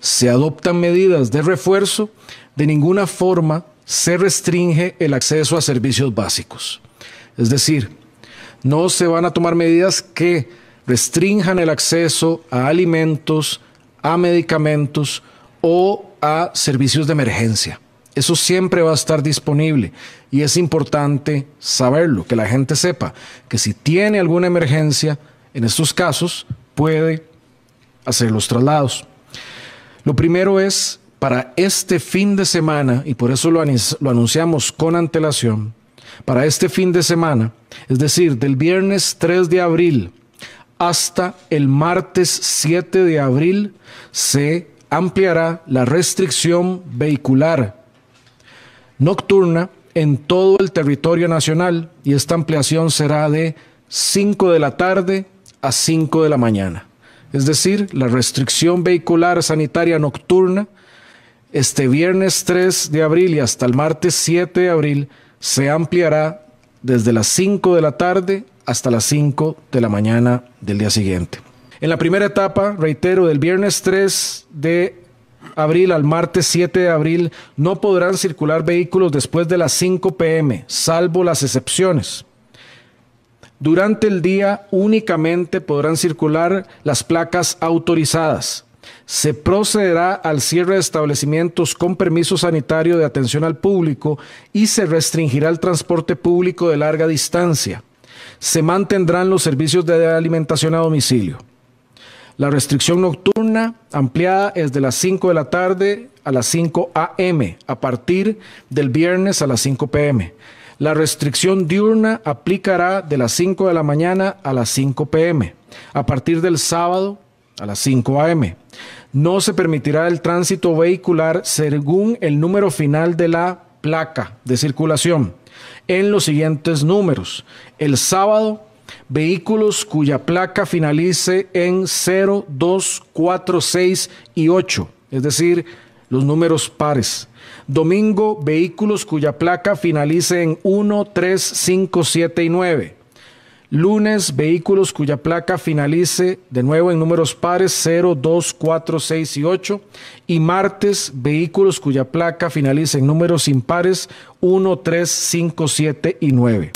se adoptan medidas de refuerzo, de ninguna forma se restringe el acceso a servicios básicos. Es decir, no se van a tomar medidas que restrinjan el acceso a alimentos, a medicamentos o a servicios de emergencia. Eso siempre va a estar disponible y es importante saberlo, que la gente sepa que si tiene alguna emergencia, en estos casos puede hacer los traslados. Lo primero es para este fin de semana, y por eso lo, anunciamos con antelación, para este fin de semana, es decir, del viernes 3 de abril hasta el martes 7 de abril, se ampliará la restricción vehicular nocturna en todo el territorio nacional y esta ampliación será de 5 de la tarde a 5 de la mañana es decir, la restricción vehicular sanitaria nocturna, este viernes 3 de abril y hasta el martes 7 de abril se ampliará desde las 5 de la tarde hasta las 5 de la mañana del día siguiente. En la primera etapa, reitero, del viernes 3 de abril al martes 7 de abril no podrán circular vehículos después de las 5 pm, salvo las excepciones. Durante el día únicamente podrán circular las placas autorizadas. Se procederá al cierre de establecimientos con permiso sanitario de atención al público y se restringirá el transporte público de larga distancia. Se mantendrán los servicios de alimentación a domicilio. La restricción nocturna ampliada es de las 5 de la tarde a las 5 a.m. a partir del viernes a las 5 p.m. La restricción diurna aplicará de las 5 de la mañana a las 5 pm, a partir del sábado a las 5 am. No se permitirá el tránsito vehicular según el número final de la placa de circulación en los siguientes números. El sábado, vehículos cuya placa finalice en 0, 2, 4, 6 y 8, es decir, los números pares. Domingo, vehículos cuya placa finalice en 1, 3, 5, 7 y 9. Lunes, vehículos cuya placa finalice de nuevo en números pares 0, 2, 4, 6 y 8. Y martes, vehículos cuya placa finalice en números impares 1, 3, 5, 7 y 9.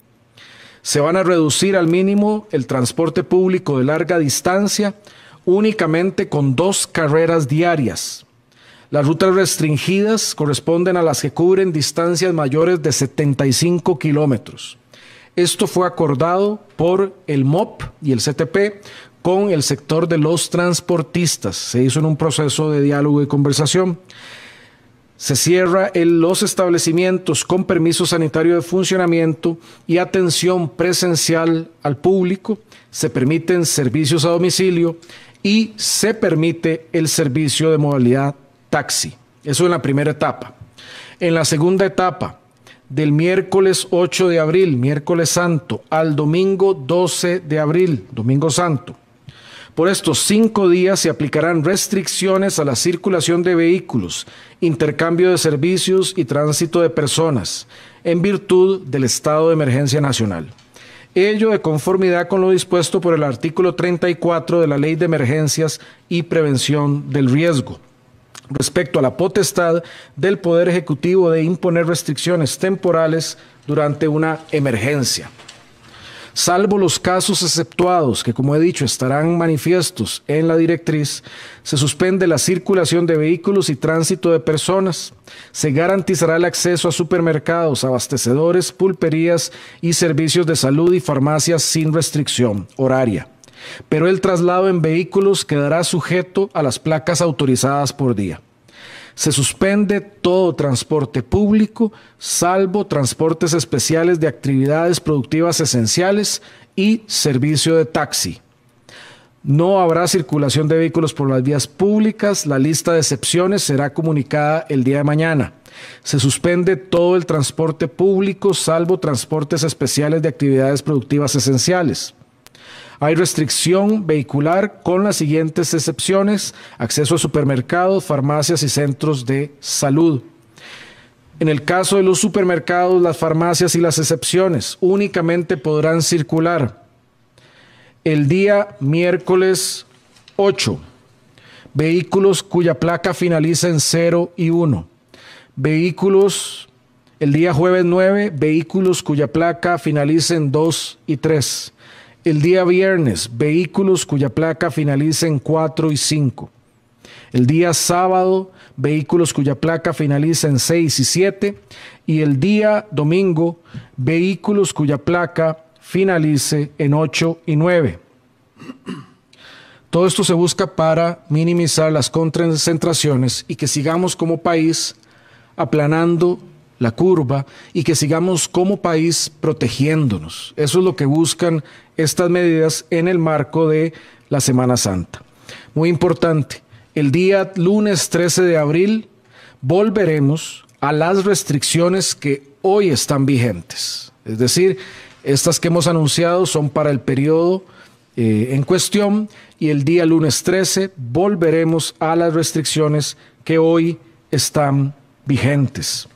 Se van a reducir al mínimo el transporte público de larga distancia únicamente con dos carreras diarias las rutas restringidas corresponden a las que cubren distancias mayores de 75 kilómetros. Esto fue acordado por el MOP y el CTP con el sector de los transportistas. Se hizo en un proceso de diálogo y conversación. Se cierra en los establecimientos con permiso sanitario de funcionamiento y atención presencial al público. Se permiten servicios a domicilio y se permite el servicio de modalidad taxi. Eso en la primera etapa. En la segunda etapa, del miércoles 8 de abril, miércoles santo, al domingo 12 de abril, domingo santo. Por estos cinco días se aplicarán restricciones a la circulación de vehículos, intercambio de servicios y tránsito de personas, en virtud del estado de emergencia nacional. Ello de conformidad con lo dispuesto por el artículo 34 de la Ley de Emergencias y Prevención del Riesgo respecto a la potestad del Poder Ejecutivo de imponer restricciones temporales durante una emergencia. Salvo los casos exceptuados, que como he dicho estarán manifiestos en la directriz, se suspende la circulación de vehículos y tránsito de personas, se garantizará el acceso a supermercados, abastecedores, pulperías y servicios de salud y farmacias sin restricción horaria pero el traslado en vehículos quedará sujeto a las placas autorizadas por día. Se suspende todo transporte público, salvo transportes especiales de actividades productivas esenciales y servicio de taxi. No habrá circulación de vehículos por las vías públicas. La lista de excepciones será comunicada el día de mañana. Se suspende todo el transporte público, salvo transportes especiales de actividades productivas esenciales. Hay restricción vehicular con las siguientes excepciones, acceso a supermercados, farmacias y centros de salud. En el caso de los supermercados, las farmacias y las excepciones únicamente podrán circular el día miércoles 8. Vehículos cuya placa finaliza en 0 y 1. Vehículos el día jueves 9, vehículos cuya placa finaliza en 2 y 3. El día viernes, vehículos cuya placa finalice en 4 y 5. El día sábado, vehículos cuya placa finalice en 6 y 7. Y el día domingo, vehículos cuya placa finalice en 8 y 9. Todo esto se busca para minimizar las concentraciones y que sigamos como país aplanando la curva y que sigamos como país protegiéndonos. Eso es lo que buscan estas medidas en el marco de la Semana Santa. Muy importante, el día lunes 13 de abril volveremos a las restricciones que hoy están vigentes. Es decir, estas que hemos anunciado son para el periodo eh, en cuestión y el día lunes 13 volveremos a las restricciones que hoy están vigentes.